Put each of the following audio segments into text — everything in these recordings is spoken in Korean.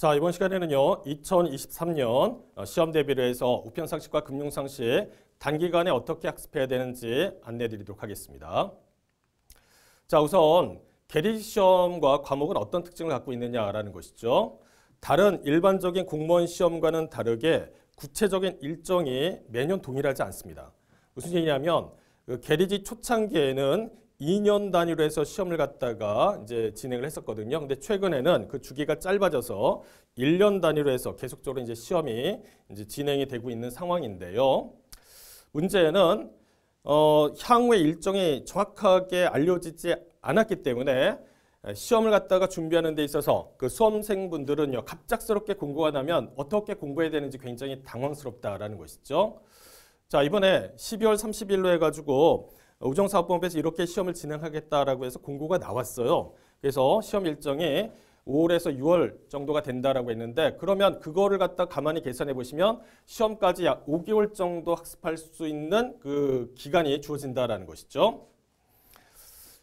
자 이번 시간에는요 2023년 어, 시험 대비를 해서 우편상식과 금융상식 단기간에 어떻게 학습해야 되는지 안내드리도록 하겠습니다. 자 우선 개리 시험과 과목은 어떤 특징을 갖고 있느냐라는 것이죠. 다른 일반적인 공무원 시험과는 다르게 구체적인 일정이 매년 동일하지 않습니다. 무슨 얘기냐면 그 개리지 초창기에는 2년 단위로 해서 시험을 갔다가 이제 진행을 했었거든요. 근데 최근에는 그 주기가 짧아져서 1년 단위로 해서 계속적으로 이제 시험이 이제 진행이 되고 있는 상황인데요. 문제는 어, 향후의 일정이 정확하게 알려지지 않았기 때문에 시험을 갔다가 준비하는 데 있어서 그 수험생분들은요 갑작스럽게 공부가 나면 어떻게 공부해야 되는지 굉장히 당황스럽다라는 것이죠. 자 이번에 12월 30일로 해가지고 우정사업본부에서 이렇게 시험을 진행하겠다라고 해서 공고가 나왔어요. 그래서 시험 일정이 5월에서 6월 정도가 된다라고 했는데 그러면 그거를 갖다 가만히 계산해 보시면 시험까지 약 5개월 정도 학습할 수 있는 그 기간이 주어진다라는 것이죠.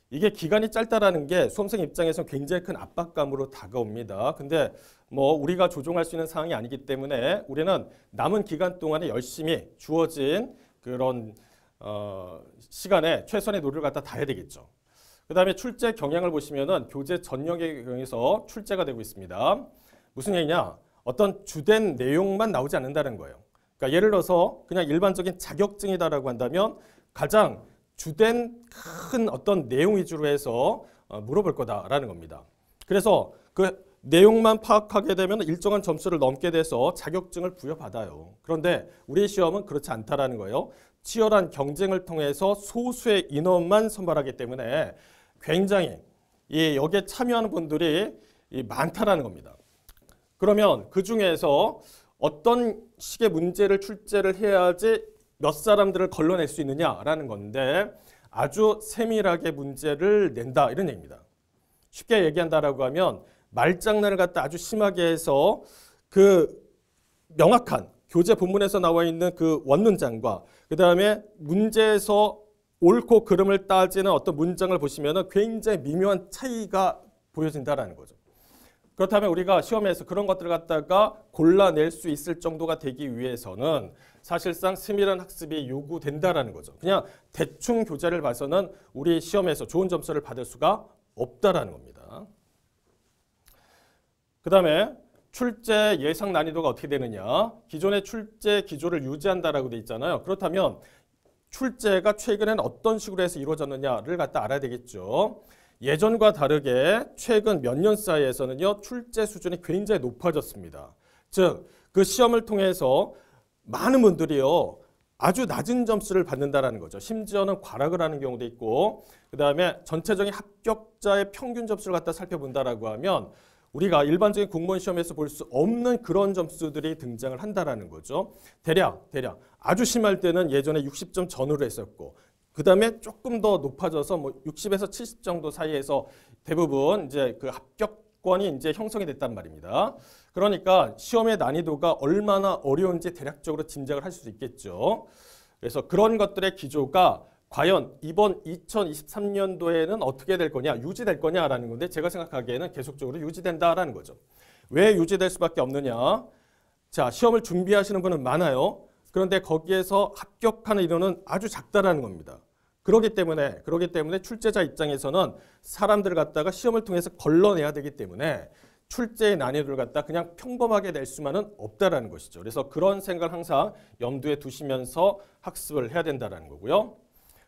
이게 기간이 짧다라는 게 수험생 입장에서 굉장히 큰 압박감으로 다가옵니다. 근데 뭐 우리가 조종할 수 있는 상황이 아니기 때문에 우리는 남은 기간 동안에 열심히 주어진 그런 어, 시간에 최선의 노력을 갖다 다해야 되겠죠. 그 다음에 출제 경향을 보시면은 교재 전형의 해서 출제가 되고 있습니다. 무슨 얘기냐? 어떤 주된 내용만 나오지 않는다는 거예요. 그러니까 예를 들어서 그냥 일반적인 자격증이다라고 한다면 가장 주된 큰 어떤 내용 위주로 해서 어, 물어볼 거다라는 겁니다. 그래서 그 내용만 파악하게 되면 일정한 점수를 넘게 돼서 자격증을 부여받아요. 그런데 우리의 시험은 그렇지 않다라는 거예요. 치열한 경쟁을 통해서 소수의 인원만 선발하기 때문에 굉장히 이 여기에 참여하는 분들이 많다라는 겁니다. 그러면 그 중에서 어떤 식의 문제를 출제를 해야지 몇 사람들을 걸러낼 수 있느냐라는 건데 아주 세밀하게 문제를 낸다 이런 얘기입니다. 쉽게 얘기한다라고 하면 말장난을 갖다 아주 심하게 해서 그 명확한 교재 본문에서 나와 있는 그 원문장과 그 다음에 문제에서 옳고 그름을 따지는 어떤 문장을 보시면 굉장히 미묘한 차이가 보여진다라는 거죠. 그렇다면 우리가 시험에서 그런 것들을 갖다가 골라낼 수 있을 정도가 되기 위해서는 사실상 세밀한 학습이 요구된다라는 거죠. 그냥 대충 교재를 봐서는 우리 시험에서 좋은 점수를 받을 수가 없다라는 겁니다. 그 다음에 출제 예상 난이도가 어떻게 되느냐. 기존의 출제 기조를 유지한다라고 돼 있잖아요. 그렇다면 출제가 최근엔 어떤 식으로 해서 이루어졌느냐를 갖다 알아야 되겠죠. 예전과 다르게 최근 몇 년 사이에서는요. 출제 수준이 굉장히 높아졌습니다. 즉, 그 시험을 통해서 많은 분들이요. 아주 낮은 점수를 받는다라는 거죠. 심지어는 과락을 하는 경우도 있고 그다음에 전체적인 합격자의 평균 점수를 갖다 살펴본다라고 하면 우리가 일반적인 공무원 시험에서 볼 수 없는 그런 점수들이 등장을 한다라는 거죠. 대략 대략 아주 심할 때는 예전에 60점 전후로 했었고 그 다음에 조금 더 높아져서 뭐 60에서 70 정도 사이에서 대부분 이제 그 합격권이 이제 형성이 됐단 말입니다. 그러니까 시험의 난이도가 얼마나 어려운지 대략적으로 짐작을 할 수 있겠죠. 그래서 그런 것들의 기조가 과연 이번 2023년도에는 어떻게 될 거냐, 유지될 거냐라는 건데 제가 생각하기에는 계속적으로 유지된다라는 거죠. 왜 유지될 수밖에 없느냐? 자, 시험을 준비하시는 거는 많아요. 그런데 거기에서 합격하는 이론은 아주 작다라는 겁니다. 그러기 때문에 그러기 때문에 출제자 입장에서는 사람들을 갖다가 시험을 통해서 걸러내야 되기 때문에 출제의 난이도를 갖다 그냥 평범하게 낼 수만은 없다라는 것이죠. 그래서 그런 생각을 항상 염두에 두시면서 학습을 해야 된다라는 거고요.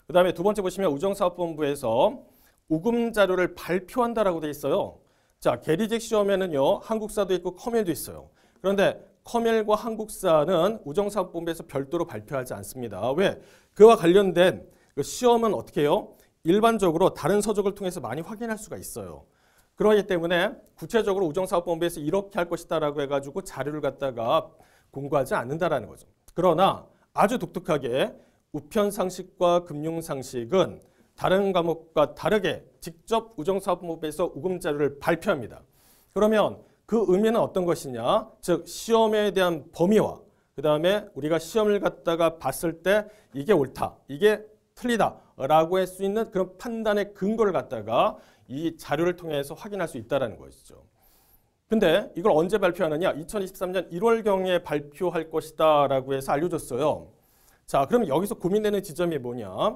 그 다음에 두 번째 보시면 우정사업본부에서 우금 자료를 발표한다라고 돼 있어요. 자, 게리직 시험에는요. 한국사도 있고 커밀도 있어요. 그런데 커밀과 한국사는 우정사업본부에서 별도로 발표하지 않습니다. 왜? 그와 관련된 그 시험은 어떻게 해요? 일반적으로 다른 서적을 통해서 많이 확인할 수가 있어요. 그러기 때문에 구체적으로 우정사업본부에서 이렇게 할 것이다라고 해가지고 자료를 갖다가 공고하지 않는다라는 거죠. 그러나 아주 독특하게 우편 상식과 금융 상식은 다른 과목과 다르게 직접 우정사업부에서 우금 자료를 발표합니다. 그러면 그 의미는 어떤 것이냐? 즉 시험에 대한 범위와 그 다음에 우리가 시험을 갖다가 봤을 때 이게 옳다, 이게 틀리다라고 할 수 있는 그런 판단의 근거를 갖다가 이 자료를 통해서 확인할 수 있다는 것이죠. 근데 이걸 언제 발표하느냐? 2023년 1월경에 발표할 것이다 라고 해서 알려줬어요. 자, 그럼 여기서 고민되는 지점이 뭐냐?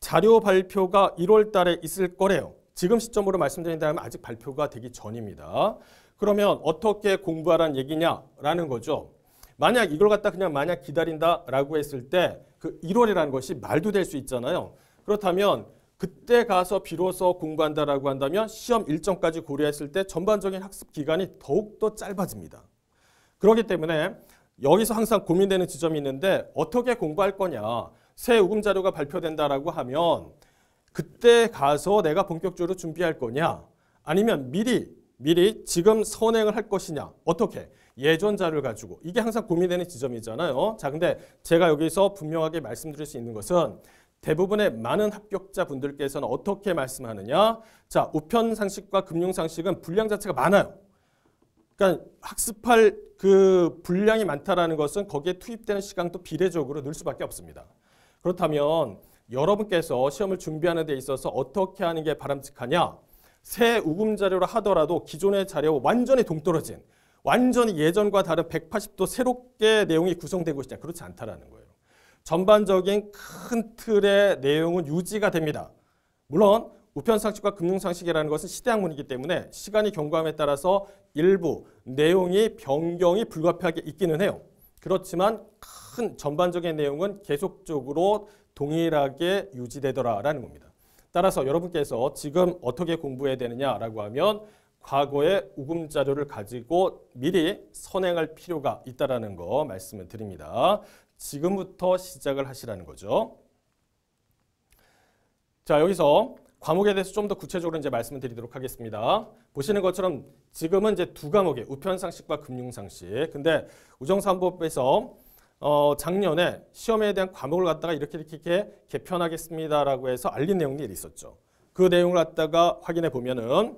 자료 발표가 1월 달에 있을 거래요. 지금 시점으로 말씀드린다면 아직 발표가 되기 전입니다. 그러면 어떻게 공부하라는 얘기냐라는 거죠. 만약 이걸 갖다 그냥 만약 기다린다라고 했을 때 그 1월이라는 것이 말도 될 수 있잖아요. 그렇다면 그때 가서 비로소 공부한다라고 한다면 시험 일정까지 고려했을 때 전반적인 학습 기간이 더욱더 짧아집니다. 그렇기 때문에 여기서 항상 고민되는 지점이 있는데 어떻게 공부할 거냐. 새 우금 자료가 발표된다라고 하면 그때 가서 내가 본격적으로 준비할 거냐. 아니면 미리 미리 지금 선행을 할 것이냐. 어떻게? 예전 자료를 가지고. 이게 항상 고민되는 지점이잖아요. 자, 근데 제가 여기서 분명하게 말씀드릴 수 있는 것은 대부분의 많은 합격자분들께서는 어떻게 말씀하느냐. 자, 우편 상식과 금융 상식은 분량 자체가 많아요. 그러니까 학습할 그 분량이 많다라는 것은 거기에 투입되는 시간도 비례적으로 늘 수밖에 없습니다. 그렇다면 여러분께서 시험을 준비하는 데 있어서 어떻게 하는 게 바람직하냐? 새 우금 자료를 하더라도 기존의 자료와 완전히 동떨어진 완전히 예전과 다른 180도 새롭게 내용이 구성되고 있다. 그렇지 않다라는 거예요. 전반적인 큰 틀의 내용은 유지가 됩니다. 물론 우편상식과 금융상식이라는 것은 시대학문이기 때문에 시간이 경과함에 따라서 일부 내용이 변경이 불가피하게 있기는 해요. 그렇지만 큰 전반적인 내용은 계속적으로 동일하게 유지되더라라는 겁니다. 따라서 여러분께서 지금 어떻게 공부해야 되느냐라고 하면 과거의 우금 자료를 가지고 미리 선행할 필요가 있다라는 거 말씀을 드립니다. 지금부터 시작을 하시라는 거죠. 자, 여기서 과목에 대해서 좀 더 구체적으로 이제 말씀을 드리도록 하겠습니다. 보시는 것처럼 지금은 이제 두과목의 우편상식과 금융상식. 근데 우정사안법에서 어, 작년에 시험에 대한 과목을 갖다가 이렇게 이렇게, 이렇게 개편하겠습니다라고 해서 알린 내용이 있었죠. 그 내용을 갖다가 확인해 보면은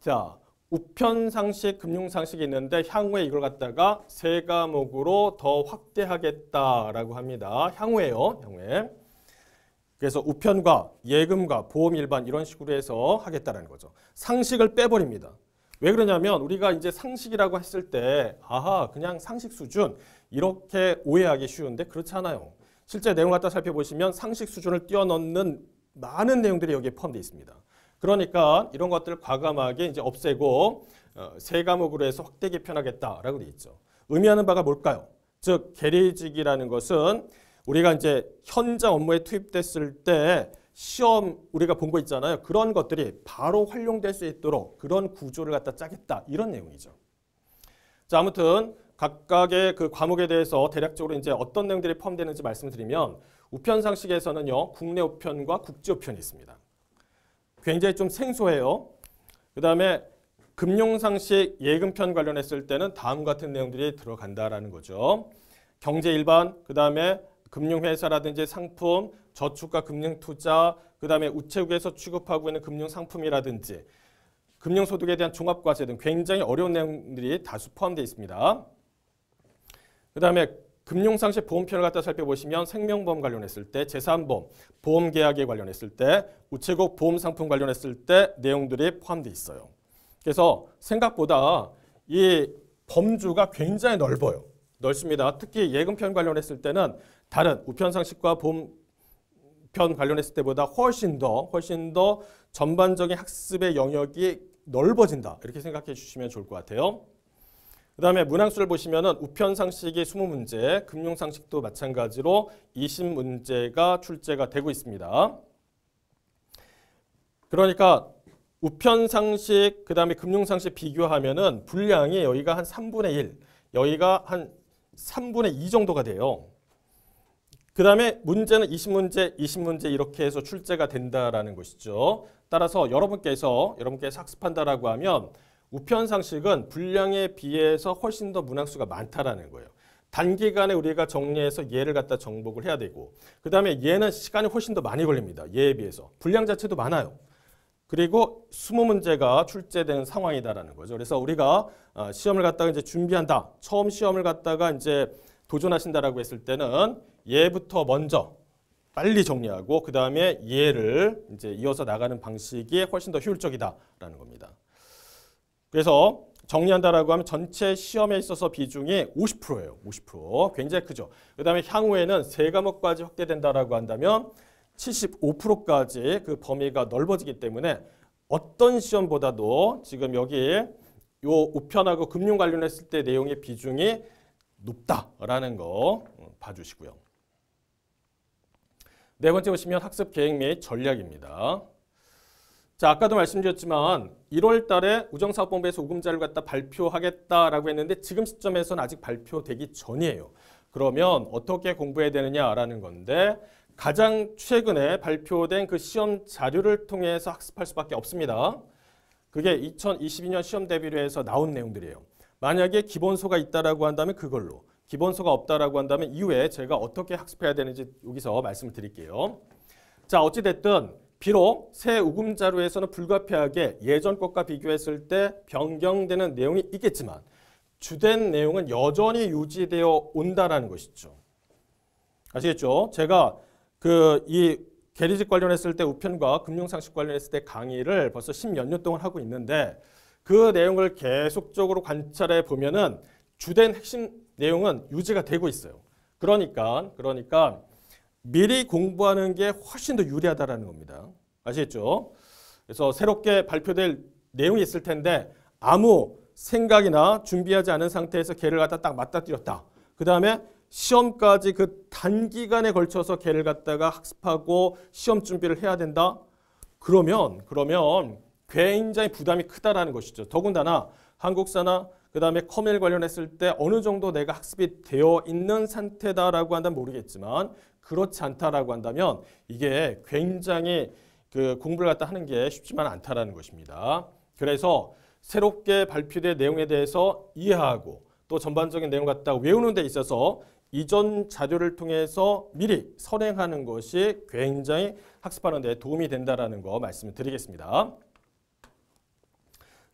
자 우편상식, 금융상식이 있는데 향후에 이걸 갖다가 세 과목으로 더 확대하겠다라고 합니다. 향후에요, 향후에. 그래서 우편과 예금과 보험 일반 이런 식으로 해서 하겠다라는 거죠. 상식을 빼버립니다. 왜 그러냐면 우리가 이제 상식이라고 했을 때 아하 그냥 상식 수준 이렇게 오해하기 쉬운데 그렇지 않아요. 실제 내용 갖다 살펴보시면 상식 수준을 뛰어넘는 많은 내용들이 여기에 포함되어 있습니다. 그러니까 이런 것들을 과감하게 이제 없애고 어, 세 과목으로 해서 확대 개편하겠다라고 되어 있죠. 의미하는 바가 뭘까요? 즉 개리직이라는 것은 우리가 이제 현장 업무에 투입됐을 때 시험 우리가 본 거 있잖아요. 그런 것들이 바로 활용될 수 있도록 그런 구조를 갖다 짜겠다. 이런 내용이죠. 자, 아무튼 각각의 그 과목에 대해서 대략적으로 이제 어떤 내용들이 포함되는지 말씀드리면 우편 상식에서는요. 국내 우편과 국제 우편이 있습니다. 굉장히 좀 생소해요. 그다음에 금융 상식 예금편 관련했을 때는 다음 같은 내용들이 들어간다라는 거죠. 경제 일반, 그다음에 금융회사라든지 상품, 저축과 금융투자, 그 다음에 우체국에서 취급하고 있는 금융상품이라든지 금융소득에 대한 종합과세 등 굉장히 어려운 내용들이 다수 포함되어 있습니다. 그 다음에 금융상시 보험편을 갖다 살펴보시면 생명보험 관련했을 때, 재산보험, 보험계약에 관련했을 때, 우체국 보험상품 관련했을 때 내용들이 포함되어 있어요. 그래서 생각보다 이 범주가 굉장히 넓어요. 넓습니다. 특히 예금편 관련했을 때는 다른 우편상식과 본편 관련했을 때보다 훨씬 더 훨씬 더 전반적인 학습의 영역이 넓어진다 이렇게 생각해 주시면 좋을 것 같아요. 그 다음에 문항수를 보시면 은 우편상식이 20문제, 금융상식도 마찬가지로 20문제가 출제가 되고 있습니다. 그러니까 우편상식, 그 다음에 금융상식 비교하면 은 분량이 여기가 한 3분의 1, 여기가 한 3분의 2 정도가 돼요. 그 다음에 문제는 20문제, 20문제 이렇게 해서 출제가 된다라는 것이죠. 따라서 여러분께서 여러분께서 학습한다라고 하면 우편상식은 분량에 비해서 훨씬 더 문항수가 많다라는 거예요. 단기간에 우리가 정리해서 예를 갖다 정복을 해야 되고 그 다음에 예는 시간이 훨씬 더 많이 걸립니다. 예에 비해서. 분량 자체도 많아요. 그리고 20문제가 출제되는 상황이다라는 거죠. 그래서 우리가 어, 시험을 갖다가 이제 준비한다. 처음 시험을 갖다가 이제 도전하신다라고 했을 때는 얘부터 먼저 빨리 정리하고 그 다음에 얘를 이제 이어서 나가는 방식이 훨씬 더 효율적이다라는 겁니다. 그래서 정리한다라고 하면 전체 시험에 있어서 비중이 50%예요. 50%. 굉장히 크죠. 그 다음에 향후에는 세 과목까지 확대된다라고 한다면 75%까지 그 범위가 넓어지기 때문에 어떤 시험보다도 지금 여기 요 우편하고 금융 관련했을 때 내용의 비중이 높다라는 거 봐주시고요. 네 번째 보시면 학습 계획 및 전략입니다. 자, 아까도 말씀드렸지만 1월 달에 우정사업본부에서 우금자를 갖다 발표하겠다라고 했는데 지금 시점에서는 아직 발표되기 전이에요. 그러면 어떻게 공부해야 되느냐라는 건데 가장 최근에 발표된 그 시험 자료를 통해서 학습할 수밖에 없습니다. 그게 2022년 시험 대비로 해서 나온 내용들이에요. 만약에 기본소가 있다라고 한다면 그걸로 기본서가 없다라고 한다면 이후에 제가 어떻게 학습해야 되는지 여기서 말씀을 드릴게요. 자 어찌됐든 비록 새 우금자료에서는 불가피하게 예전 것과 비교했을 때 변경되는 내용이 있겠지만 주된 내용은 여전히 유지되어 온다라는 것이죠. 아시겠죠? 제가 그이 게리직 관련했을 때 우편과 금융상식 관련했을 때 강의를 벌써 십몇년 동안 하고 있는데 그 내용을 계속적으로 관찰해 보면은 주된 핵심 내용은 유지가 되고 있어요. 그러니까 그러니까 미리 공부하는 게 훨씬 더 유리하다라는 겁니다. 아시겠죠? 그래서 새롭게 발표될 내용이 있을 텐데 아무 생각이나 준비하지 않은 상태에서 개를 갖다 딱 맞닥뜨렸다. 그 다음에 시험까지 그 단기간에 걸쳐서 개를 갖다가 학습하고 시험 준비를 해야 된다. 그러면 그러면 굉장히 부담이 크다라는 것이죠. 더군다나 한국사나 그 다음에 커밀 관련했을 때 어느 정도 내가 학습이 되어 있는 상태다라고 한다면 모르겠지만 그렇지 않다라고 한다면 이게 굉장히 그 공부를 갖다 하는 게 쉽지만 않다라는 것입니다. 그래서 새롭게 발표된 내용에 대해서 이해하고 또 전반적인 내용 갖다 외우는 데 있어서 이전 자료를 통해서 미리 선행하는 것이 굉장히 학습하는 데 도움이 된다는 거 말씀드리겠습니다.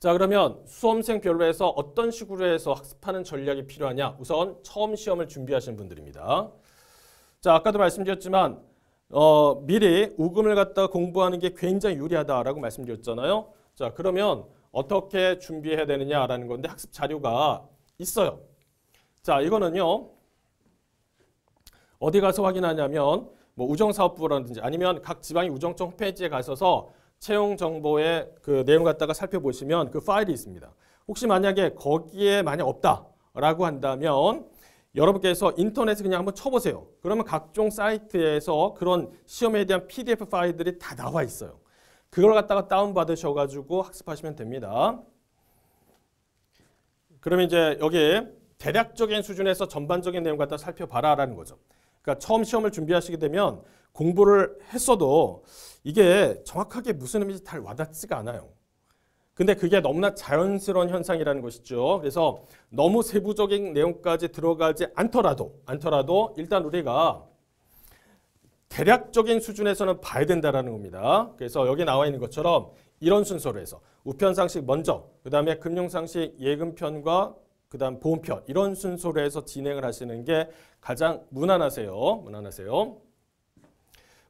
자 그러면 수험생별로 해서 어떤 식으로 해서 학습하는 전략이 필요하냐 우선 처음 시험을 준비하시는 분들입니다 자 아까도 말씀드렸지만 어, 미리 우금을 갖다 공부하는 게 굉장히 유리하다라고 말씀드렸잖아요 자 그러면 어떻게 준비해야 되느냐라는 건데 학습 자료가 있어요 자 이거는요 어디 가서 확인하냐면 뭐 우정사업부라든지 아니면 각 지방의 우정청 홈페이지에 가셔서 채용 정보의 그 내용 갖다가 살펴보시면 그 파일이 있습니다. 혹시 만약에 거기에 만약 없다라고 한다면 여러분께서 인터넷에 그냥 한번 쳐보세요. 그러면 각종 사이트에서 그런 시험에 대한 PDF 파일들이 다 나와 있어요. 그걸 갖다가 다운받으셔가지고 학습하시면 됩니다. 그러면 이제 여기 대략적인 수준에서 전반적인 내용 갖다 살펴봐라라는 거죠. 그러니까 처음 시험을 준비하시게 되면 공부를 했어도 이게 정확하게 무슨 의미인지 잘 와닿지가 않아요. 근데 그게 너무나 자연스러운 현상이라는 것이죠. 그래서 너무 세부적인 내용까지 들어가지 않더라도 않더라도 일단 우리가 대략적인 수준에서는 봐야 된다라는 겁니다. 그래서 여기 나와 있는 것처럼 이런 순서로 해서 우편상식 먼저, 그 다음에 금융상식 예금편과 그 다음 보험편 이런 순서로 해서 진행을 하시는 게 가장 무난하세요. 무난하세요.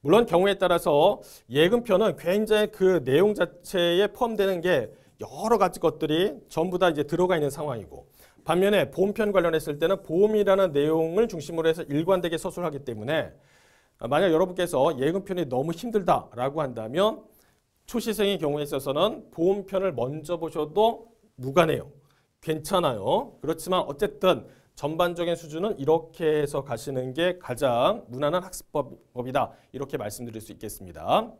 물론 경우에 따라서 예금표는 굉장히 그 내용 자체에 포함되는 게 여러 가지 것들이 전부 다 이제 들어가 있는 상황이고 반면에 보험편 관련했을 때는 보험이라는 내용을 중심으로 해서 일관되게 서술하기 때문에 만약 여러분께서 예금편이 너무 힘들다라고 한다면 초시생의 경우에 있어서는 보험편을 먼저 보셔도 무관해요. 괜찮아요. 그렇지만 어쨌든 전반적인 수준은 이렇게 해서 가시는 게 가장 무난한 학습법이다. 이렇게 말씀드릴 수 있겠습니다.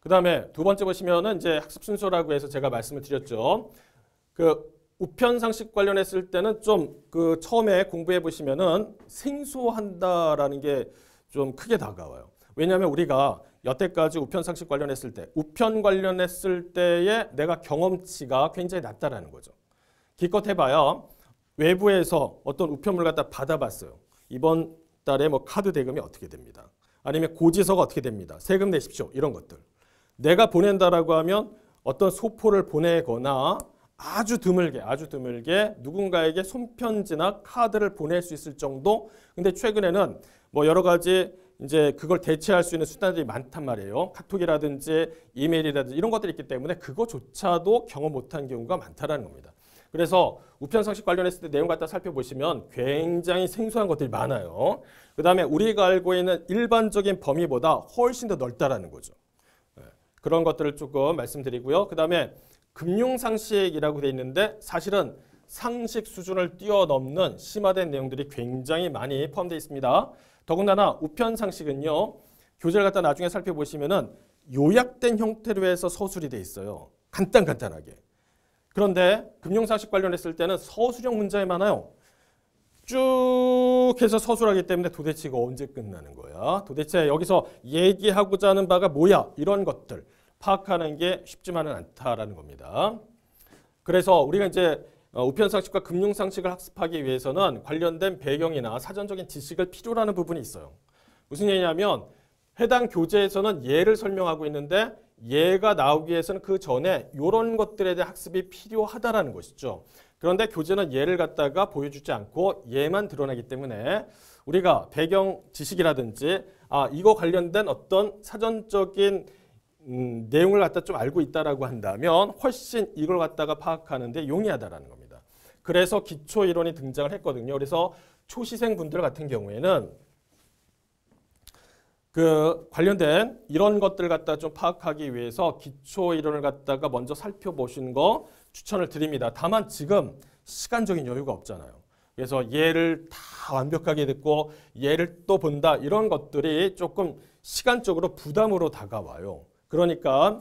그 다음에 두 번째 보시면은 이제 학습 순서라고 해서 제가 말씀을 드렸죠. 그 우편 상식 관련했을 때는 좀 그 처음에 공부해 보시면은 생소한다라는 게 좀 크게 다가와요. 왜냐하면 우리가 여태까지 우편 상식 관련했을 때 우편 관련했을 때의 내가 경험치가 굉장히 낮다라는 거죠. 기껏 해봐요 외부에서 어떤 우편물 갖다 받아봤어요. 이번 달에 뭐 카드 대금이 어떻게 됩니다. 아니면 고지서가 어떻게 됩니다. 세금 내십시오. 이런 것들. 내가 보낸다라고 하면 어떤 소포를 보내거나 아주 드물게 아주 드물게 누군가에게 손편지나 카드를 보낼 수 있을 정도 근데 최근에는 뭐 여러 가지 이제 그걸 대체할 수 있는 수단들이 많단 말이에요 카톡이라든지 이메일이라든지 이런 것들이 있기 때문에 그거조차도 경험 못한 경우가 많다라는 겁니다 그래서 우편상식 관련했을 때 내용 갖다 살펴보시면 굉장히 생소한 것들이 많아요. 그 다음에 우리가 알고 있는 일반적인 범위보다 훨씬 더 넓다라는 거죠. 예, 그런 것들을 조금 말씀드리고요. 그 다음에 금융상식이라고 되어 있는데 사실은 상식 수준을 뛰어넘는 심화된 내용들이 굉장히 많이 포함되어 있습니다. 더군다나 우편상식은요. 교재를 갖다 나중에 살펴보시면 은 요약된 형태로 해서 서술이 되어 있어요. 간단간단하게. 그런데 금융상식 관련했을 때는 서술형 문제에 많아요. 쭉 해서 서술하기 때문에 도대체 이거 언제 끝나는 거야? 도대체 여기서 얘기하고자 하는 바가 뭐야? 이런 것들 파악하는 게 쉽지만은 않다라는 겁니다. 그래서 우리가 이제 어, 우편상식과 금융상식을 학습하기 위해서는 관련된 배경이나 사전적인 지식을 필요로 하는 부분이 있어요. 무슨 얘기냐면 해당 교재에서는 예를 설명하고 있는데 얘가 나오기 위해서는 그 전에 이런 것들에 대한 학습이 필요하다라는 것이죠. 그런데 교재는 얘를 갖다가 보여주지 않고 얘만 드러내기 때문에 우리가 배경 지식이라든지 아 이거 관련된 어떤 사전적인 음, 내용을 갖다 좀 알고 있다라고 한다면 훨씬 이걸 갖다가 파악하는데 용이하다라는 겁니다. 그래서 기초 이론이 등장을 했거든요. 그래서 초시생 분들 같은 경우에는 그 관련된 이런 것들 갖다 좀 파악하기 위해서 기초 이론을 갖다가 먼저 살펴보시는거 추천을 드립니다. 다만 지금 시간적인 여유가 없잖아요. 그래서 예를 다 완벽하게 듣고 예를 또 본다 이런 것들이 조금 시간적으로 부담으로 다가와요. 그러니까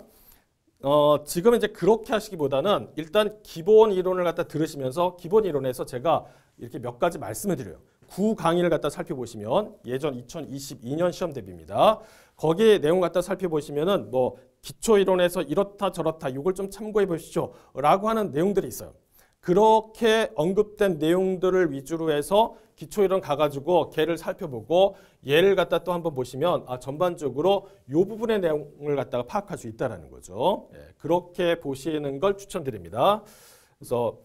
어, 지금 이제 그렇게 하시기보다는 일단 기본 이론을 갖다 들으시면서 기본 이론에서 제가 이렇게 몇 가지 말씀을 드려요. 구 강의를 갖다 살펴보시면 예전 2022년 시험 대비입니다. 거기에 내용 갖다 살펴보시면은 뭐 기초 이론에서 이렇다 저렇다 이걸 좀 참고해 보시죠. 라고 하는 내용들이 있어요. 그렇게 언급된 내용들을 위주로 해서 기초이론 가가지고 걔를 살펴보고 얘를 갖다 또 한번 보시면 아 전반적으로 요 부분의 내용을 갖다가 파악할 수 있다라는 거죠. 예, 그렇게 보시는 걸 추천드립니다. 그래서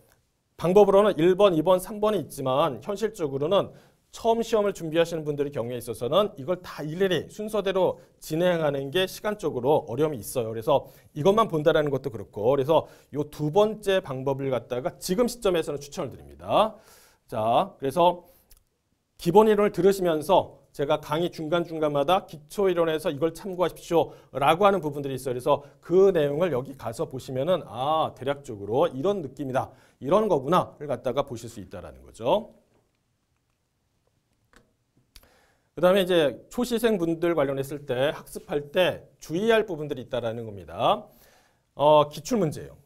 방법으로는 1번, 2번, 3번이 있지만 현실적으로는 처음 시험을 준비하시는 분들의 경우에 있어서는 이걸 다 일일이 순서대로 진행하는 게 시간적으로 어려움이 있어요. 그래서 이것만 본다라는 것도 그렇고 그래서 요두 번째 방법을 갖다가 지금 시점에서는 추천을 드립니다. 자, 그래서 기본 이론을 들으시면서 제가 강의 중간중간마다 기초이론에서 이걸 참고하십시오 라고 하는 부분들이 있어요. 그래서 그 내용을 여기 가서 보시면은 아 대략적으로 이런 느낌이다. 이런 거구나를 갖다가 보실 수 있다는 거죠. 그 다음에 이제 초시생분들 관련했을 때 학습할 때 주의할 부분들이 있다는 겁니다. 어, 기출문제예요.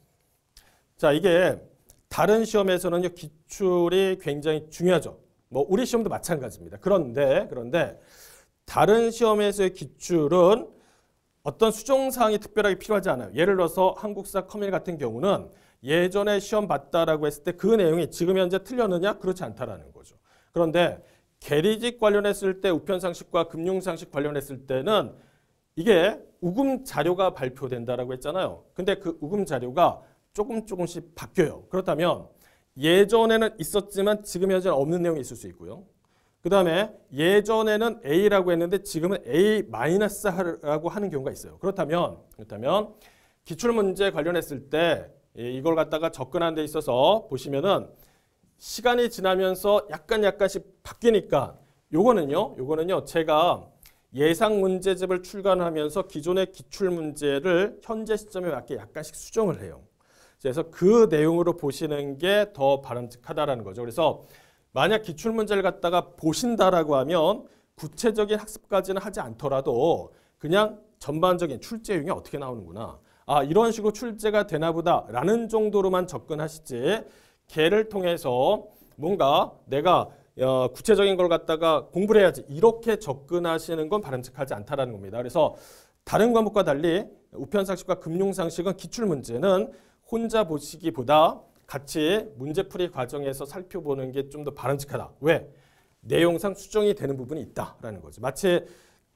자 이게 다른 시험에서는 기출이 굉장히 중요하죠. 뭐 우리 시험도 마찬가지입니다. 그런데 그런데 다른 시험에서의 기출은 어떤 수정 사항이 특별하게 필요하지 않아요. 예를 들어서 한국사 커밀 같은 경우는 예전에 시험 봤다라고 했을 때 그 내용이 지금 현재 틀렸느냐? 그렇지 않다라는 거죠. 그런데 계리직 관련했을 때 우편상식과 금융상식 관련했을 때는 이게 우금 자료가 발표된다라고 했잖아요. 근데 그 우금 자료가 조금 조금씩 바뀌어요. 그렇다면 예전에는 있었지만 지금 현재는 없는 내용이 있을 수 있고요. 그 다음에 예전에는 A라고 했는데 지금은 A-라고 하는 경우가 있어요. 그렇다면 그렇다면 기출문제 관련했을 때 이걸 갖다가 접근하는 데 있어서 보시면은 시간이 지나면서 약간 약간씩 바뀌니까 요거는요. 요거는요. 제가 예상 문제집을 출간하면서 기존의 기출문제를 현재 시점에 맞게 약간씩 수정을 해요. 그래서 그 내용으로 보시는 게 더 바람직하다라는 거죠. 그래서 만약 기출문제를 갖다가 보신다라고 하면 구체적인 학습까지는 하지 않더라도 그냥 전반적인 출제용이 어떻게 나오는구나. 아 이런 식으로 출제가 되나 보다 라는 정도로만 접근하시지 개를 통해서 뭔가 내가 어, 구체적인 걸 갖다가 공부를 해야지 이렇게 접근하시는 건 바람직하지 않다라는 겁니다. 그래서 다른 과목과 달리 우편상식과 금융상식은 기출문제는 혼자 보시기보다 같이 문제풀이 과정에서 살펴보는 게 좀 더 바람직하다. 왜? 내용상 수정이 되는 부분이 있다라는 거죠. 마치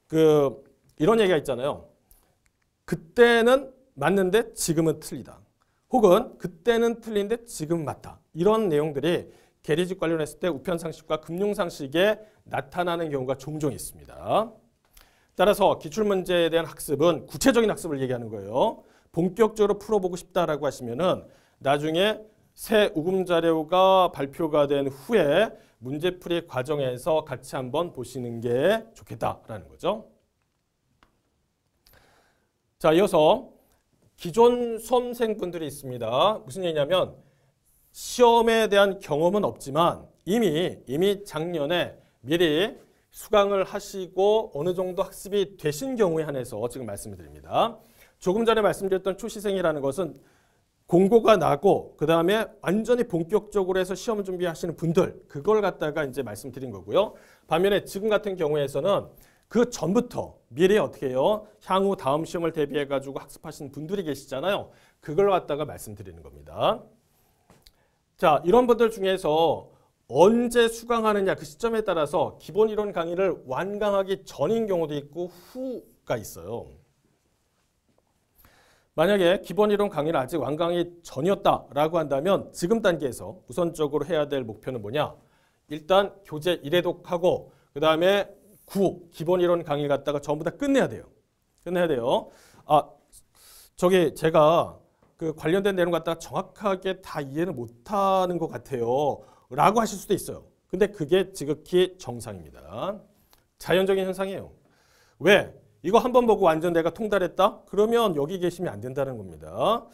그 이런 얘기가 있잖아요. 그때는 맞는데 지금은 틀리다. 혹은 그때는 틀린데 지금 맞다. 이런 내용들이 계리직 관련했을 때 우편상식과 금융상식에 나타나는 경우가 종종 있습니다. 따라서 기출문제에 대한 학습은 구체적인 학습을 얘기하는 거예요. 본격적으로 풀어보고 싶다라고 하시면은 나중에 새 우금 자료가 발표가 된 후에 문제풀이 과정에서 같이 한번 보시는 게 좋겠다라는 거죠. 자, 이어서 기존 수험생분들이 있습니다. 무슨 얘기냐면 시험에 대한 경험은 없지만 이미 이미 작년에 미리 수강을 하시고 어느 정도 학습이 되신 경우에 한해서 지금 말씀드립니다. 을 조금 전에 말씀드렸던 초시생이라는 것은 공고가 나고 그 다음에 완전히 본격적으로 해서 시험 준비하시는 분들 그걸 갖다가 이제 말씀드린 거고요. 반면에 지금 같은 경우에서는 그 전부터 미리 어떻게 해요? 향후 다음 시험을 대비해가지고 학습하시는 분들이 계시잖아요. 그걸 갖다가 말씀드리는 겁니다. 자, 이런 분들 중에서 언제 수강하느냐 그 시점에 따라서 기본 이론 강의를 완강하기 전인 경우도 있고 후가 있어요. 만약에 기본 이론 강의는 아직 완강이 전이었다라고 한다면 지금 단계에서 우선적으로 해야 될 목표는 뭐냐? 일단 교재 1회독하고 그 다음에 9 기본 이론 강의 갖다가 전부 다 끝내야 돼요. 끝내야 돼요. 아 저기 제가 그 관련된 내용 갖다가 정확하게 다 이해는 못하는 것 같아요. 라고 하실 수도 있어요. 근데 그게 지극히 정상입니다. 자연적인 현상이에요. 왜? 이거 한 번 보고 완전 내가 통달했다? 그러면 여기 계시면 안 된다는 겁니다.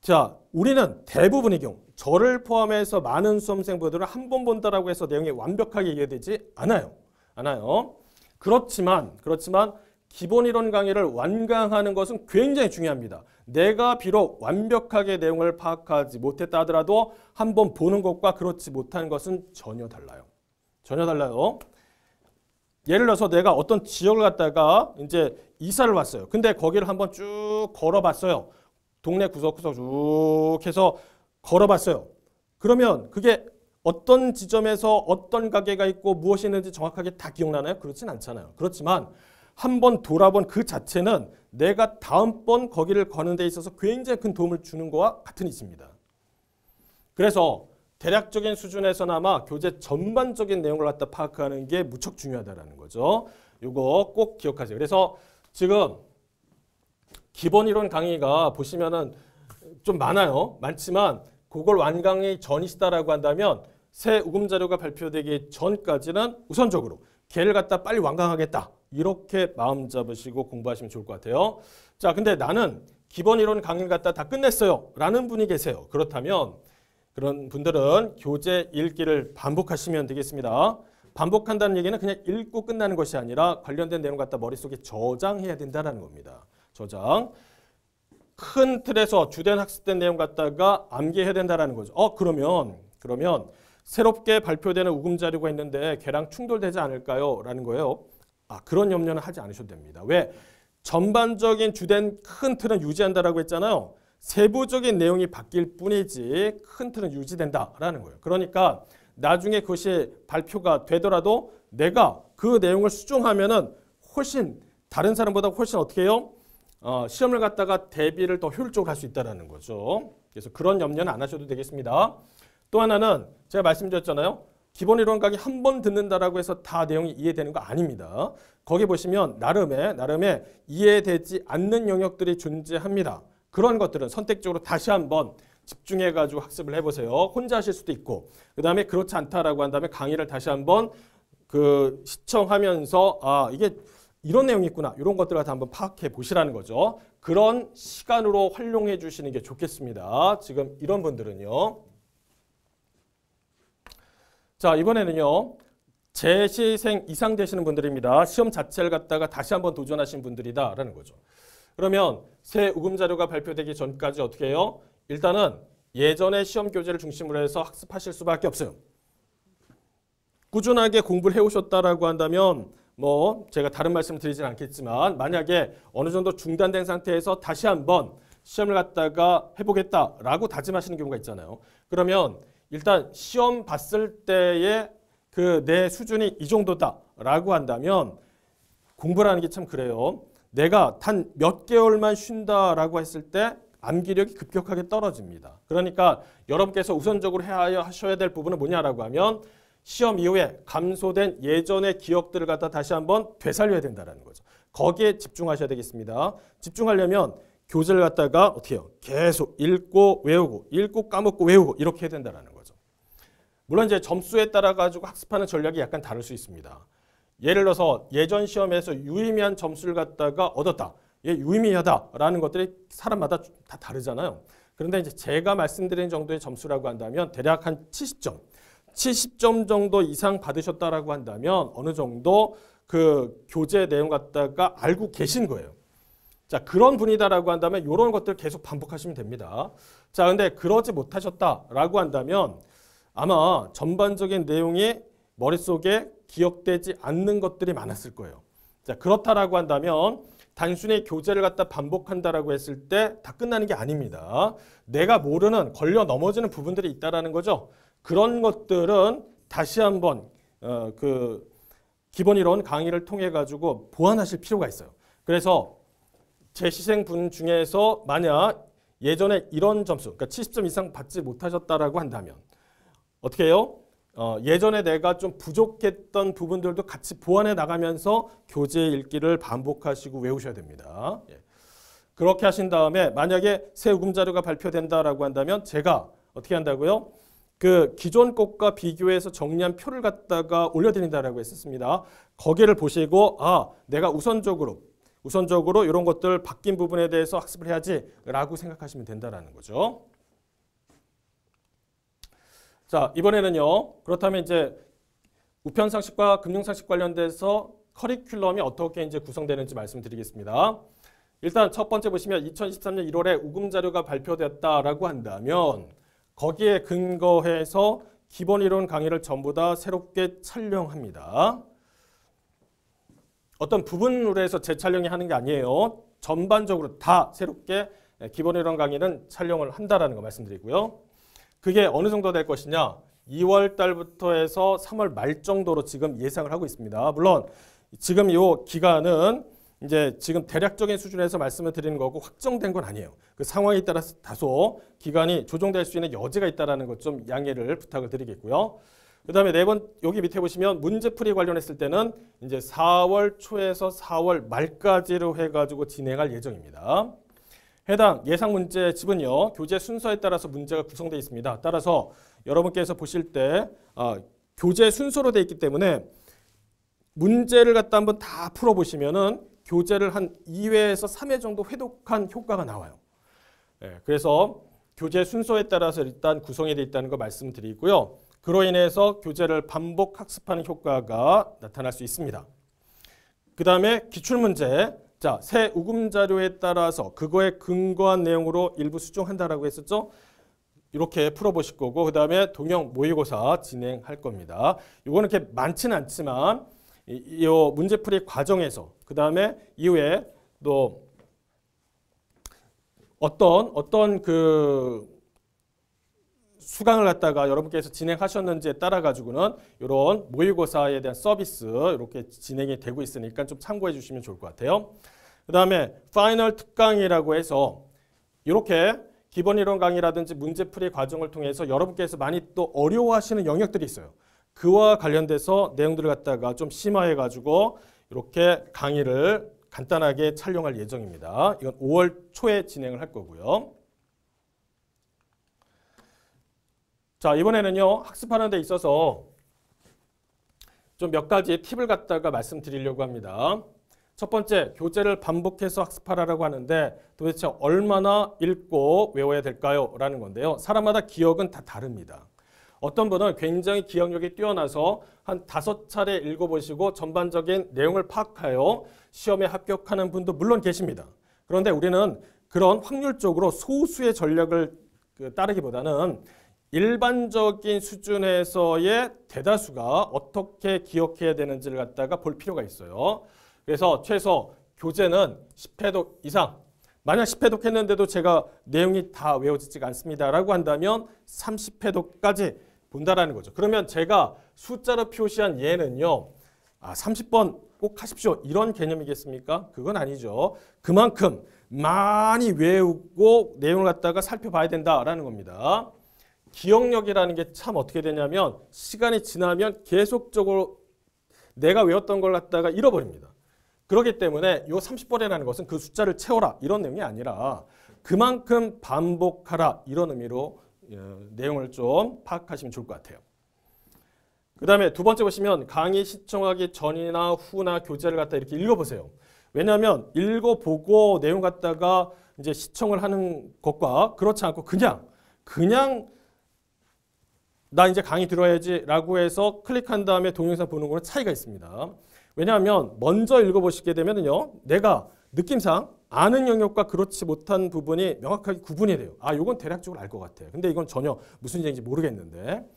자, 우리는 대부분의 경우 저를 포함해서 많은 수험생분들은 한번 본다라고 해서 내용이 완벽하게 이해되지 않아요. 않아요. 그렇지만 그렇지만 기본 이론 강의를 완강하는 것은 굉장히 중요합니다. 내가 비록 완벽하게 내용을 파악하지 못했다 하더라도 한 번 보는 것과 그렇지 못한 것은 전혀 달라요. 전혀 달라요. 예를 들어서 내가 어떤 지역을 갔다가 이제 이사를 왔어요. 근데 거기를 한번 쭉 걸어봤어요. 동네 구석구석 쭉 해서 걸어봤어요. 그러면 그게 어떤 지점에서 어떤 가게가 있고 무엇이 있는지 정확하게 다 기억나나요? 그렇진 않잖아요. 그렇지만 한번 돌아본 그 자체는 내가 다음번 거기를 거는 데 있어서 굉장히 큰 도움을 주는 것과 같은 있습니다. 그래서 대략적인 수준에서나마 교재 전반적인 내용을 갖다 파악하는 게 무척 중요하다라는 거죠. 요거 꼭 기억하세요. 그래서 지금 기본 이론 강의가 보시면은 좀 많아요. 많지만 그걸 완강의 전이시다라고 한다면 새 우금 자료가 발표되기 전까지는 우선적으로 걔를 갖다 빨리 완강하겠다. 이렇게 마음 잡으시고 공부하시면 좋을 것 같아요. 자, 근데 나는 기본 이론 강의를 갖다 다 끝냈어요. 라는 분이 계세요. 그렇다면 그런 분들은 교재 읽기를 반복하시면 되겠습니다. 반복한다는 얘기는 그냥 읽고 끝나는 것이 아니라 관련된 내용 갖다 머릿속에 저장해야 된다는 겁니다. 저장. 큰 틀에서 주된 학습된 내용 갖다가 암기해야 된다는 거죠. 어 그러면 그러면 새롭게 발표되는 우금 자료가 있는데 걔랑 충돌되지 않을까요? 라는 거예요. 아 그런 염려는 하지 않으셔도 됩니다. 왜? 전반적인 주된 큰 틀은 유지한다라고 했잖아요. 세부적인 내용이 바뀔 뿐이지 큰 틀은 유지된다라는 거예요. 그러니까 나중에 그것이 발표가 되더라도 내가 그 내용을 수정하면 훨씬 다른 사람보다 훨씬 어떻게 해요? 어, 시험을 갖다가 대비를 더 효율적으로 할 수 있다는 거죠. 그래서 그런 염려는 안 하셔도 되겠습니다. 또 하나는 제가 말씀드렸잖아요. 기본 이론 강의 한 번 듣는다라고 해서 다 내용이 이해되는 거 아닙니다. 거기 보시면 나름의 나름의 이해되지 않는 영역들이 존재합니다. 그런 것들은 선택적으로 다시 한번 집중해가지고 학습을 해보세요. 혼자 하실 수도 있고 그 다음에 그렇지 않다라고 한다면 강의를 다시 한번 그 시청하면서 아 이게 이런 내용이 있구나 이런 것들을 다 한번 파악해 보시라는 거죠. 그런 시간으로 활용해 주시는 게 좋겠습니다. 지금 이런 분들은요. 자 이번에는요. 재시생 이상 되시는 분들입니다. 시험 자체를 갖다가 다시 한번 도전하신 분들이다라는 거죠. 그러면 새 우금 자료가 발표되기 전까지 어떻게 해요? 일단은 예전의 시험 교재를 중심으로 해서 학습하실 수밖에 없어요. 꾸준하게 공부를 해오셨다라고 한다면 뭐 제가 다른 말씀을 드리진 않겠지만 만약에 어느 정도 중단된 상태에서 다시 한번 시험을 갖다가 해보겠다라고 다짐하시는 경우가 있잖아요. 그러면 일단 시험 봤을 때의 그 내 수준이 이 정도다라고 한다면 공부라는 게 참 그래요. 내가 단 몇 개월만 쉰다라고 했을 때 암기력이 급격하게 떨어집니다. 그러니까 여러분께서 우선적으로 해야 하셔야 될 부분은 뭐냐라고 하면 시험 이후에 감소된 예전의 기억들을 갖다 다시 한번 되살려야 된다는 거죠. 거기에 집중하셔야 되겠습니다. 집중하려면 교재를 갖다가 어떻게 요 계속 읽고 외우고 읽고 까먹고 외우고 이렇게 해야 된다는 거죠. 물론 이제 점수에 따라 가지고 학습하는 전략이 약간 다를 수 있습니다. 예를 들어서 예전 시험에서 유의미한 점수를 갖다가 얻었다. 이게 유의미하다라는 것들이 사람마다 다 다르잖아요. 그런데 이제 제가 말씀드린 정도의 점수라고 한다면 대략 한 70점, 70점 정도 이상 받으셨다라고 한다면 어느 정도 그 교재 내용 갖다가 알고 계신 거예요. 자 그런 분이다라고 한다면 이런 것들 계속 반복하시면 됩니다. 자 근데 그러지 못하셨다라고 한다면 아마 전반적인 내용이 머릿속에 기억되지 않는 것들이 많았을 거예요. 자, 그렇다라고 한다면 단순히 교재를 갖다 반복한다라고 했을 때 다 끝나는 게 아닙니다. 내가 모르는 걸려 넘어지는 부분들이 있다라는 거죠. 그런 것들은 다시 한번 어, 그 기본 이론 강의를 통해 가지고 보완하실 필요가 있어요. 그래서 재시생분 중에서 만약 예전에 이런 점수, 그러니까 70점 이상 받지 못하셨다라고 한다면 어떻게 해요? 어, 예전에 내가 좀 부족했던 부분들도 같이 보완해 나가면서 교재 읽기를 반복하시고 외우셔야 됩니다. 예. 그렇게 하신 다음에 만약에 새 요금 자료가 발표된다라고 한다면 제가 어떻게 한다고요? 그 기존 것과 비교해서 정리한 표를 갖다가 올려드린다라고 했었습니다. 거기를 보시고 아 내가 우선적으로 우선적으로 이런 것들 바뀐 부분에 대해서 학습을 해야지라고 생각하시면 된다라는 거죠. 자, 이번에는요. 그렇다면 이제 우편 상식과 금융 상식 관련돼서 커리큘럼이 어떻게 이제 구성되는지 말씀드리겠습니다. 일단 첫 번째 보시면 2023년 1월에 우금 자료가 발표됐다라고 한다면 거기에 근거해서 기본 이론 강의를 전부 다 새롭게 촬영합니다. 어떤 부분으로 해서 재촬영이 하는 게 아니에요. 전반적으로 다 새롭게 기본 이론 강의는 촬영을 한다라는 거 말씀드리고요. 그게 어느 정도 될 것이냐 2월 달부터 해서 3월 말 정도로 지금 예상을 하고 있습니다. 물론 지금 이 기간은 이제 지금 대략적인 수준에서 말씀을 드리는 거고 확정된 건 아니에요. 그 상황에 따라서 다소 기간이 조정될 수 있는 여지가 있다는 것 좀 양해를 부탁을 드리겠고요. 그 다음에 네 번 여기 밑에 보시면 문제풀이 관련했을 때는 이제 4월 초에서 4월 말까지로 해가지고 진행할 예정입니다. 해당 예상 문제집은요. 교재 순서에 따라서 문제가 구성되어 있습니다. 따라서 여러분께서 보실 때 어, 교재 순서로 되어 있기 때문에 문제를 갖다 한번 다 풀어보시면은 교재를 한 2회에서 3회 정도 회독한 효과가 나와요. 예, 그래서 교재 순서에 따라서 일단 구성이 되어 있다는 거 말씀드리고요. 그로 인해서 교재를 반복 학습하는 효과가 나타날 수 있습니다. 그 다음에 기출문제 자, 새 우금 자료에 따라서 그거에 근거한 내용으로 일부 수정한다라고 했었죠? 이렇게 풀어보실 거고 그 다음에 동영 모의고사 진행할 겁니다. 이거는 이렇게 많지는 않지만 이, 이 문제풀이 과정에서 그 다음에 이후에 또 어떤 어떤 그 수강을 갖다가 여러분께서 진행하셨는지에 따라 가지고는 이런 모의고사에 대한 서비스 이렇게 진행이 되고 있으니까 좀 참고해 주시면 좋을 것 같아요. 그 다음에 파이널 특강이라고 해서 이렇게 기본 이론 강의라든지 문제풀이 과정을 통해서 여러분께서 많이 또 어려워하시는 영역들이 있어요. 그와 관련돼서 내용들을 갖다가 좀 심화해가지고 이렇게 강의를 간단하게 촬영할 예정입니다. 이건 5월 초에 진행을 할 거고요. 자, 이번에는요. 학습하는 데 있어서 좀 몇 가지 팁을 갖다가 말씀드리려고 합니다. 첫 번째, 교재를 반복해서 학습하라고 하는데 도대체 얼마나 읽고 외워야 될까요? 라는 건데요. 사람마다 기억은 다 다릅니다. 어떤 분은 굉장히 기억력이 뛰어나서 한 다섯 차례 읽어보시고 전반적인 내용을 파악하여 시험에 합격하는 분도 물론 계십니다. 그런데 우리는 그런 확률적으로 소수의 전략을 그 따르기보다는 일반적인 수준에서의 대다수가 어떻게 기억해야 되는지를 갖다가 볼 필요가 있어요. 그래서 최소 교재는 10회독 이상 만약 10회독 했는데도 제가 내용이 다 외워지지가 않습니다라고 한다면 30회독까지 본다라는 거죠. 그러면 제가 숫자로 표시한 예는요. 아, 30번 꼭 하십시오. 이런 개념이겠습니까? 그건 아니죠. 그만큼 많이 외우고 내용을 갖다가 살펴봐야 된다라는 겁니다. 기억력이라는 게 참 어떻게 되냐면 시간이 지나면 계속적으로 내가 외웠던 걸 갖다가 잃어버립니다. 그렇기 때문에 요 30번이라는 것은 그 숫자를 채워라 이런 내용이 아니라 그만큼 반복하라 이런 의미로 예, 내용을 좀 파악하시면 좋을 것 같아요. 그 다음에 두 번째 보시면 강의 시청하기 전이나 후나 교재를 갖다 이렇게 읽어보세요. 왜냐하면 읽어보고 내용 갖다가 이제 시청을 하는 것과 그렇지 않고 그냥 그냥 나 이제 강의 들어야지 라고 해서 클릭한 다음에 동영상 보는 거랑 차이가 있습니다. 왜냐하면 먼저 읽어보시게 되면요. 내가 느낌상 아는 영역과 그렇지 못한 부분이 명확하게 구분이 돼요. 아, 이건 대략적으로 알 것 같아. 근데 이건 전혀 무슨 얘기인지 모르겠는데.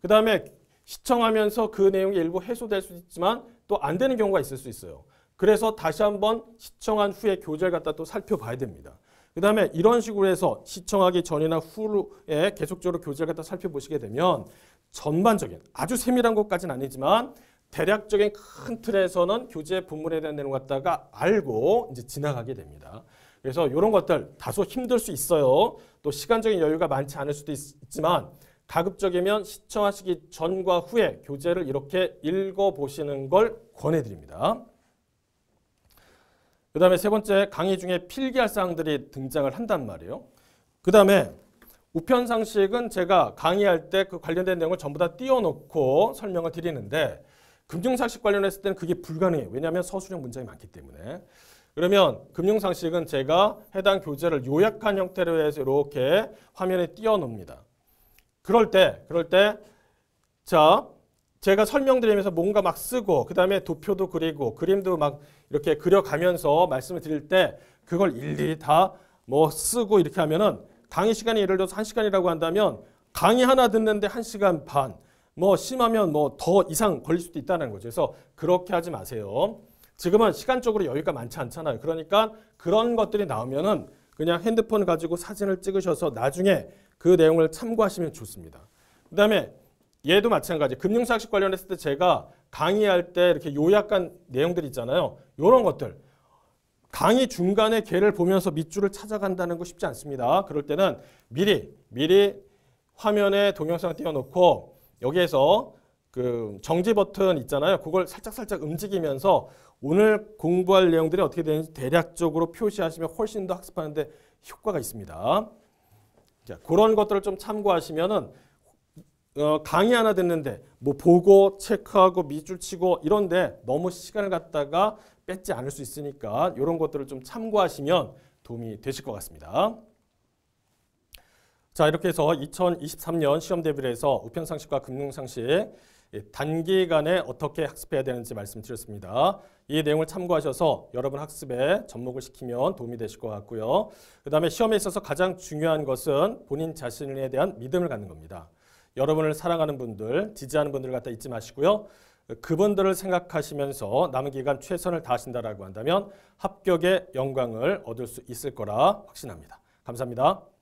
그 다음에 시청하면서 그 내용이 일부 해소될 수 있지만 또 안 되는 경우가 있을 수 있어요. 그래서 다시 한번 시청한 후에 교재를 갖다 또 살펴봐야 됩니다. 그 다음에 이런 식으로 해서 시청하기 전이나 후에 계속적으로 교재를 갖다 살펴보시게 되면 전반적인 아주 세밀한 것까지는 아니지만 대략적인 큰 틀에서는 교재 본문에 대한 내용 을 갖다가 알고 이제 지나가게 됩니다. 그래서 이런 것들 다소 힘들 수 있어요. 또 시간적인 여유가 많지 않을 수도 있지만 가급적이면 시청하시기 전과 후에 교재를 이렇게 읽어보시는 걸 권해드립니다. 그 다음에 세 번째 강의 중에 필기할 사항들이 등장을 한단 말이에요. 그 다음에 우편 상식은 제가 강의할 때 그 관련된 내용을 전부 다 띄워놓고 설명을 드리는데 금융상식 관련했을 때는 그게 불가능해요. 왜냐하면 서술형 문장이 많기 때문에. 그러면 금융상식은 제가 해당 교재를 요약한 형태로 해서 이렇게 화면에 띄워놓습니다. 그럴 때, 그럴 때, 자, 제가 설명드리면서 뭔가 막 쓰고 그 다음에 도표도 그리고 그림도 막 이렇게 그려가면서 말씀을 드릴 때 그걸 일일이 다 뭐 쓰고 이렇게 하면은 강의 시간이 예를 들어서 한시간이라고 한다면 강의 하나 듣는데 한시간 반, 뭐 심하면 뭐 더 이상 걸릴 수도 있다는 거죠. 그래서 그렇게 하지 마세요. 지금은 시간적으로 여유가 많지 않잖아요. 그러니까 그런 것들이 나오면은 그냥 핸드폰 가지고 사진을 찍으셔서 나중에 그 내용을 참고하시면 좋습니다. 그 다음에 얘도 마찬가지. 금융상식 관련했을 때 제가 강의할 때 이렇게 요약한 내용들 있잖아요. 이런 것들. 강의 중간에 걔를 보면서 밑줄을 찾아간다는 거 쉽지 않습니다. 그럴 때는 미리 미리 화면에 동영상 띄워놓고 여기에서 그 정지 버튼 있잖아요. 그걸 살짝살짝 움직이면서 오늘 공부할 내용들이 어떻게 되는지 대략적으로 표시하시면 훨씬 더 학습하는데 효과가 있습니다. 자, 그런 것들을 좀 참고하시면은 어, 강의 하나 듣는데 뭐 보고 체크하고 밑줄 치고 이런데 너무 시간을 갖다가 뺏지 않을 수 있으니까 이런 것들을 좀 참고하시면 도움이 되실 것 같습니다. 자 이렇게 해서 2023년 시험 대비를 해서 우편상식과 금융상식 예, 단기간에 어떻게 학습해야 되는지 말씀드렸습니다. 이 내용을 참고하셔서 여러분 학습에 접목을 시키면 도움이 되실 것 같고요. 그 다음에 시험에 있어서 가장 중요한 것은 본인 자신에 대한 믿음을 갖는 겁니다. 여러분을 사랑하는 분들, 지지하는 분들 갖다 잊지 마시고요. 그분들을 생각하시면서 남은 기간 최선을 다하신다라고 한다면 합격의 영광을 얻을 수 있을 거라 확신합니다. 감사합니다.